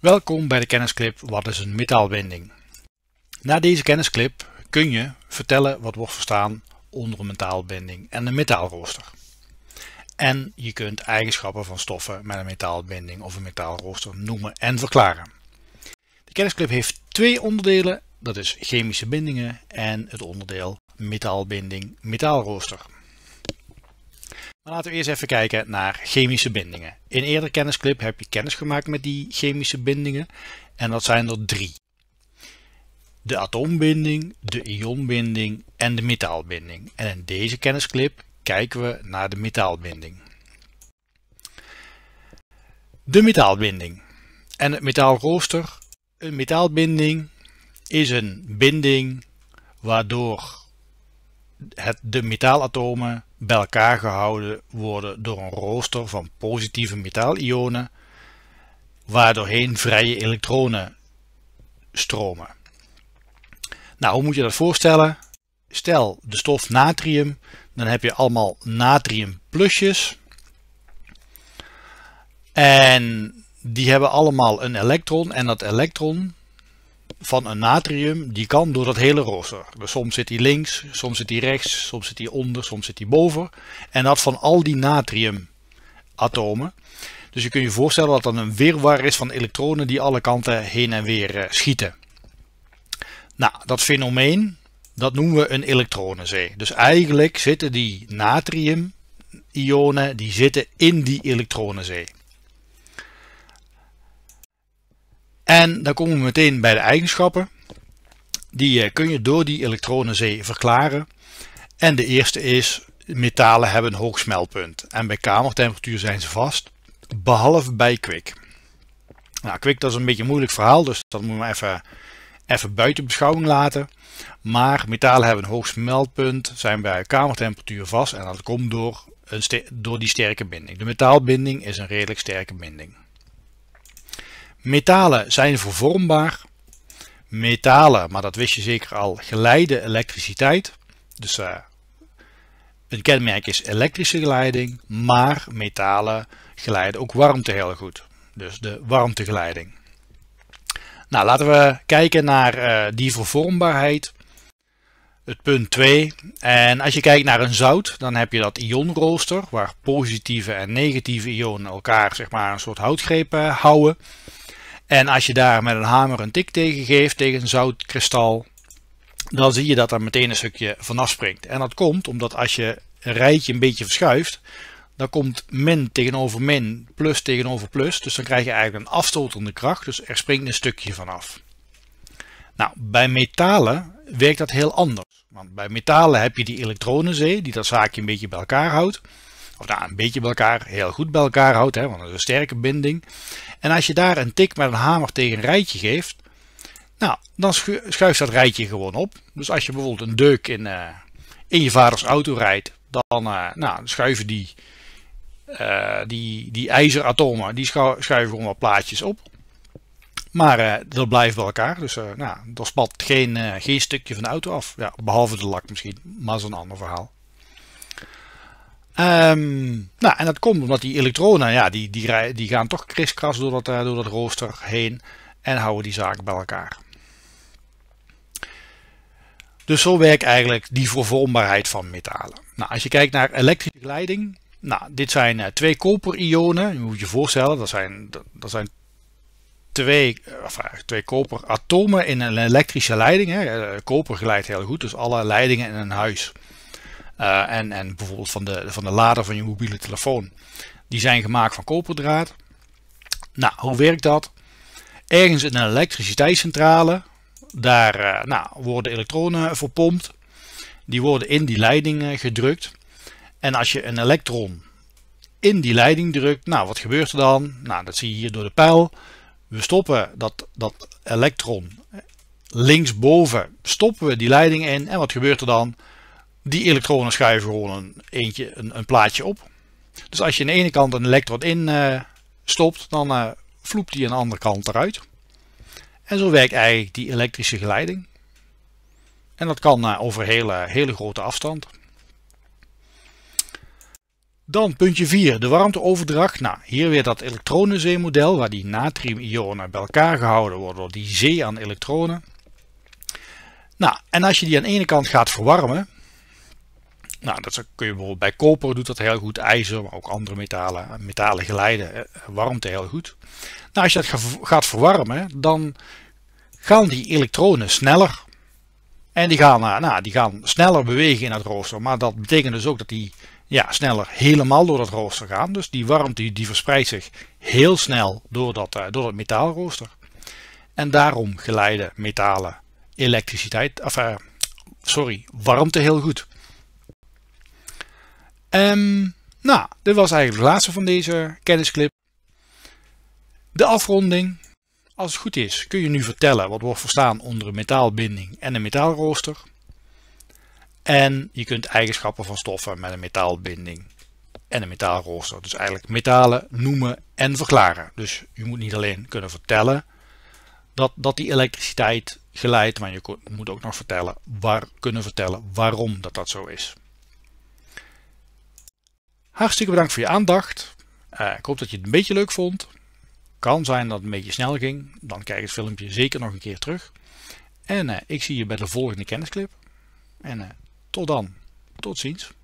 Welkom bij de kennisclip Wat is een metaalbinding? Na deze kennisclip kun je vertellen wat wordt verstaan onder een metaalbinding en een metaalrooster. En je kunt eigenschappen van stoffen met een metaalbinding of een metaalrooster noemen en verklaren. De kennisclip heeft twee onderdelen, dat is chemische bindingen en het onderdeel metaalbinding metaalrooster laten we eerst even kijken naar chemische bindingen. In een eerder kennisclip heb je kennis gemaakt met die chemische bindingen en dat zijn er drie. De atoombinding, de ionbinding en de metaalbinding. En in deze kennisclip kijken we naar de metaalbinding. De metaalbinding en het metaalrooster. Een metaalbinding is een binding waardoor het, de metaalatomen bij elkaar gehouden worden door een rooster van positieve metaalionen, waardoorheen vrije elektronen stromen. Nou, hoe moet je dat voorstellen? Stel de stof natrium, dan heb je allemaal natriumplusjes. En die hebben allemaal een elektron en dat elektron van een natrium, die kan door dat hele rooster. Dus soms zit hij links, soms zit hij rechts, soms zit hij onder, soms zit hij boven. En dat van al die natriumatomen. Dus je kunt je voorstellen dat dat een wirwar is van elektronen die alle kanten heen en weer eh, schieten. Nou, dat fenomeen, dat noemen we een elektronenzee. Dus eigenlijk zitten die natrium-ionen, die zitten in die elektronenzee. En dan komen we meteen bij de eigenschappen. Die eh, kun je door die elektronenzee verklaren. En de eerste is, metalen hebben een hoog smeltpunt. En bij kamertemperatuur zijn ze vast, behalve bij kwik. Nou, kwik dat is een beetje een moeilijk verhaal, dus dat moeten we even, even buiten beschouwing laten. Maar metalen hebben een hoog smeltpunt, zijn bij kamertemperatuur vast en dat komt door, een door die sterke binding. De metaalbinding is een redelijk sterke binding. Metalen zijn vervormbaar. Metalen, maar dat wist je zeker al, geleiden elektriciteit. Dus eh, een kenmerk is elektrische geleiding, maar metalen geleiden ook warmte heel goed. Dus de warmtegeleiding. Nou, laten we kijken naar eh, die vervormbaarheid. Het punt 2. En als je kijkt naar een zout, dan heb je dat ionrooster, waar positieve en negatieve ionen elkaar zeg maar, een soort houtgreep houden. En als je daar met een hamer een tik tegen geeft, tegen een zoutkristal, dan zie je dat er meteen een stukje vanaf springt. En dat komt omdat als je een rijtje een beetje verschuift, dan komt min tegenover min, plus tegenover plus. Dus dan krijg je eigenlijk een afstotende kracht, dus er springt een stukje vanaf. Nou, bij metalen werkt dat heel anders. Want bij metalen heb je die elektronenzee die dat zaakje een beetje bij elkaar houdt of nou, een beetje bij elkaar, heel goed bij elkaar houdt, hè, want dat is een sterke binding. En als je daar een tik met een hamer tegen een rijtje geeft, nou, dan schuift dat rijtje gewoon op. Dus als je bijvoorbeeld een deuk in, eh, in je vaders auto rijdt, dan uh, nou, schuiven die, eh, die, die ijzeratomen, die schuiven gewoon wat plaatjes op. Maar dat blijft bij elkaar, dus nou, er spat geen, geen stukje van de auto af. Ja, behalve de lak misschien, maar dat is een ander verhaal. Um, nou, en dat komt omdat die elektronen, ja, die, die, die gaan toch kriskras door dat, eh, door dat rooster heen en houden die zaken bij elkaar. Dus zo werkt eigenlijk die vervormbaarheid van metalen. Nou, als je kijkt naar elektrische leiding, nou, dit zijn eh, twee koperionen. Je moet je voorstellen, dat zijn, dat zijn twee, enfin, eh, twee koperatomen in een elektrische leiding. Hè. Koper glijdt heel goed, dus alle leidingen in een huis. Eh, en, en bijvoorbeeld van de, van de lader van je mobiele telefoon. Die zijn gemaakt van koperdraad. Nou, hoe werkt dat? Ergens in een elektriciteitscentrale, daar eh, nou, worden elektronen verpompt. Die worden in die leiding eh, gedrukt. En als je een elektron in die leiding drukt, nou wat gebeurt er dan? Nou, dat zie je hier door de pijl. We stoppen dat, dat elektron linksboven, stoppen we die leiding in. En wat gebeurt er dan? die elektronen schuiven gewoon een, eentje, een, een, plaatje op. Dus als je aan de ene kant een elektron in eh, stopt, dan uh, vloept die aan de andere kant eruit. En zo werkt eigenlijk die elektrische geleiding. En dat kan eh, over hele, hele grote afstand. Dan puntje 4, de warmteoverdracht. Nou, hier weer dat elektronenzeemodel, waar die natriumionen bij elkaar gehouden worden door die zee aan elektronen. Nou, en als je die aan de ene kant gaat verwarmen, nou, dat kun je bijvoorbeeld bij koper doet dat heel goed, ijzer, maar ook andere metalen, metalen geleiden warmte heel goed. Nou, als je dat gaat verwarmen, dan gaan die elektronen sneller. En die gaan, eh, nou, die gaan sneller bewegen in dat rooster. Maar dat betekent dus ook dat die ja, sneller helemaal door dat rooster gaan. Dus die warmte die verspreidt zich heel snel door dat, eh, door metaalrooster. En daarom geleiden metalen elektriciteit, eh, sorry, warmte heel goed. Ehm, nou, dit was eigenlijk de laatste van deze kennisclip. De afronding. Als het goed is, kun je nu vertellen wat wordt verstaan onder een metaalbinding en een metaalrooster. En je kunt eigenschappen van stoffen met een metaalbinding en een metaalrooster. Dus eigenlijk metalen noemen en verklaren. Dus je moet niet alleen kunnen vertellen dat, dat die elektriciteit geleidt, maar je moet ook nog vertellen waar, kunnen vertellen waarom dat dat zo is. Hartstikke bedankt voor je aandacht. Eh, ik hoop dat je het een beetje leuk vond. Kan zijn dat het een beetje snel ging. Dan kijk het filmpje zeker nog een keer terug. En eh, ik zie je bij de volgende kennisclip. En eh, tot dan. Tot ziens.